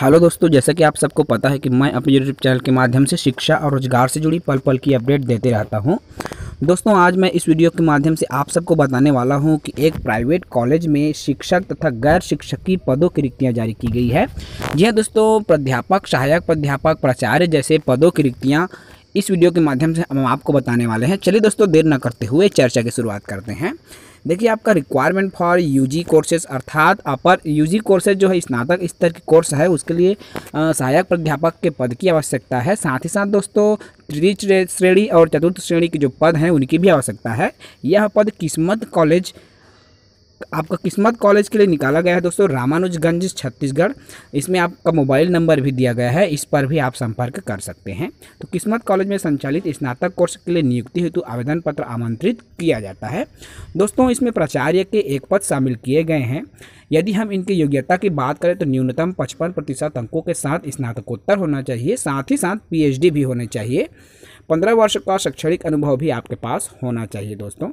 hello दोस्तों जैसा कि आप सबको पता है कि मैं अपने यूट्यूब चैनल के माध्यम से शिक्षा और रोजगार से जुड़ी पल पल की अपडेट देते रहता हूं दोस्तों आज मैं इस वीडियो के माध्यम से आप सबको बताने वाला हूं कि एक प्राइवेट कॉलेज में शिक्षक तथा गैर शिक्षकीय पदों की रिक्तियाँ जारी की गई है यह हाँ दोस्तों प्राध्यापक सहायक प्राध्यापक प्राचार्य जैसे पदों की रिक्तियाँ इस वीडियो के माध्यम से हम आपको बताने वाले हैं चलिए दोस्तों देर न करते हुए चर्चा की शुरुआत करते हैं देखिए आपका रिक्वायरमेंट फॉर यूजी कोर्सेज अर्थात अपर यूजी कोर्सेज जो है स्नातक स्तर के कोर्स है उसके लिए सहायक प्राध्यापक के पद की आवश्यकता है साथ ही साथ दोस्तों तृतीय श्रेणी और चतुर्थ श्रेणी के जो पद हैं उनकी भी आवश्यकता है यह पद किस्मत कॉलेज आपका किस्मत कॉलेज के लिए निकाला गया है दोस्तों रामानुजगंज छत्तीसगढ़ इसमें आपका मोबाइल नंबर भी दिया गया है इस पर भी आप संपर्क कर सकते हैं तो किस्मत कॉलेज में संचालित स्नातक कोर्स के लिए नियुक्ति हेतु आवेदन पत्र आमंत्रित किया जाता है दोस्तों इसमें प्राचार्य के एक पद शामिल किए गए हैं यदि हम इनकी योग्यता की बात करें तो न्यूनतम पचपन प्रतिशत अंकों के साथ स्नातकोत्तर होना चाहिए साथ ही साथ पी भी होने चाहिए पंद्रह वर्ष का शैक्षणिक अनुभव भी आपके पास होना चाहिए दोस्तों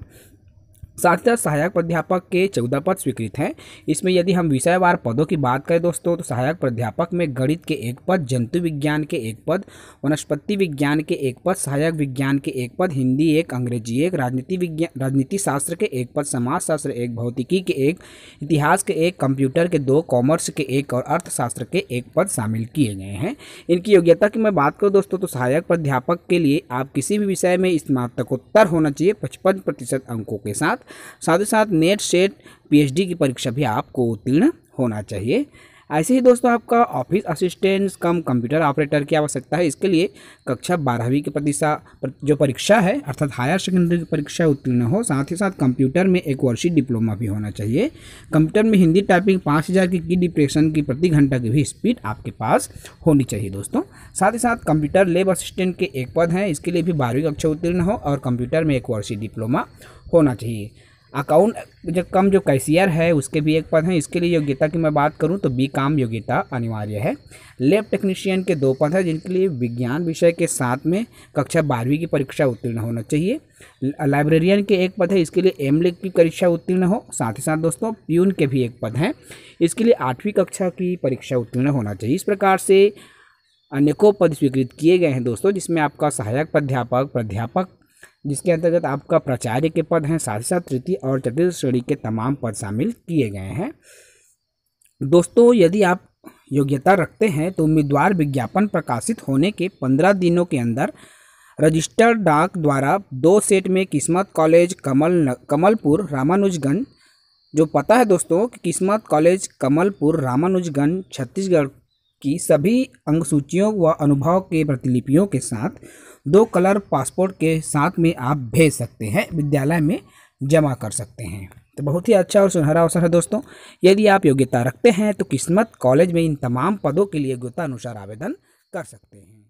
साथ साथ सहायक प्राध्यापक के चौदह पद स्वीकृत हैं इसमें यदि हम विषयवार पदों की बात करें दोस्तों तो सहायक प्राध्यापक में गणित के एक पद जंतु विज्ञान के एक पद वनस्पति विज्ञान के एक पद सहायक विज्ञान के एक पद हिंदी एक अंग्रेजी एक राजनीति विज्ञान राजनीति शास्त्र के एक पद समाज शास्त्र एक भौतिकी के एक इतिहास के एक कंप्यूटर के दो कॉमर्स के एक और अर्थशास्त्र के एक पद शामिल किए गए हैं इनकी योग्यता की मैं बात करूँ दोस्तों तो सहायक प्राध्यापक के लिए आप किसी भी विषय में स्नातकोत्तर होना चाहिए पचपन प्रतिशत अंकों के साथ साथ ही साथ नेट सेट पीएचडी की परीक्षा भी आपको उत्तीर्ण होना चाहिए ऐसे ही दोस्तों आपका office assistants cum computer operator की आवश्यकता है इसके लिए कक्षा बारहवीं की प्रतिशा जो परीक्षा है अर्थात हायर सेकेंडरी की परीक्षा उत्तीर्ण हो साथ ही साथ कंप्यूटर में एक वर्षीय डिप्लोमा भी होना चाहिए कंप्यूटर में हिंदी टाइपिंग पाँच हज़ार की की डिप्रेशन की प्रति घंटा की भी स्पीड आपके पास होनी चाहिए दोस्तों साथ ही साथ कंप्यूटर लेब असिस्टेंट के एक पद हैं इसके लिए भी बारहवीं कक्षा उत्तीर्ण हो और कंप्यूटर में एक वर्षीय डिप्लोमा होना चाहिए अकाउंट जो कम जो कैशियर है उसके भी एक पद हैं इसके लिए योग्यता की मैं बात करूं तो बी काम योग्यता अनिवार्य है लेब टेक्नीशियन के दो पद हैं जिनके लिए विज्ञान विषय के साथ में कक्षा बारहवीं की परीक्षा उत्तीर्ण होना चाहिए लाइब्रेरियन के एक पद है इसके लिए एम की परीक्षा उत्तीर्ण हो साथ ही साथ दोस्तों प्यून के भी एक पद हैं इसके लिए आठवीं कक्षा की परीक्षा उत्तीर्ण होना चाहिए इस प्रकार से अनेकों पद स्वीकृत किए गए हैं दोस्तों जिसमें आपका सहायक प्राध्यापक प्राध्यापक जिसके अंतर्गत आपका प्राचार्य के पद हैं साथ ही साथ तृतीय और चतुर्थ श्रेणी के तमाम पद शामिल किए गए हैं दोस्तों यदि आप योग्यता रखते हैं तो उम्मीदवार विज्ञापन प्रकाशित होने के पंद्रह दिनों के अंदर रजिस्टर डाक द्वारा दो सेट में किस्मत कॉलेज कमल न, कमलपुर रामानुजगंज जो पता है दोस्तों कि किस्मत कॉलेज कमलपुर रामानुजगंज छत्तीसगढ़ की सभी अंग सूचियों व अनुभव के प्रतिलिपियों के साथ दो कलर पासपोर्ट के साथ में आप भेज सकते हैं विद्यालय में जमा कर सकते हैं तो बहुत ही अच्छा और सुनहरा अवसर है दोस्तों यदि आप योग्यता रखते हैं तो किस्मत कॉलेज में इन तमाम पदों के लिए योग्यता अनुसार आवेदन कर सकते हैं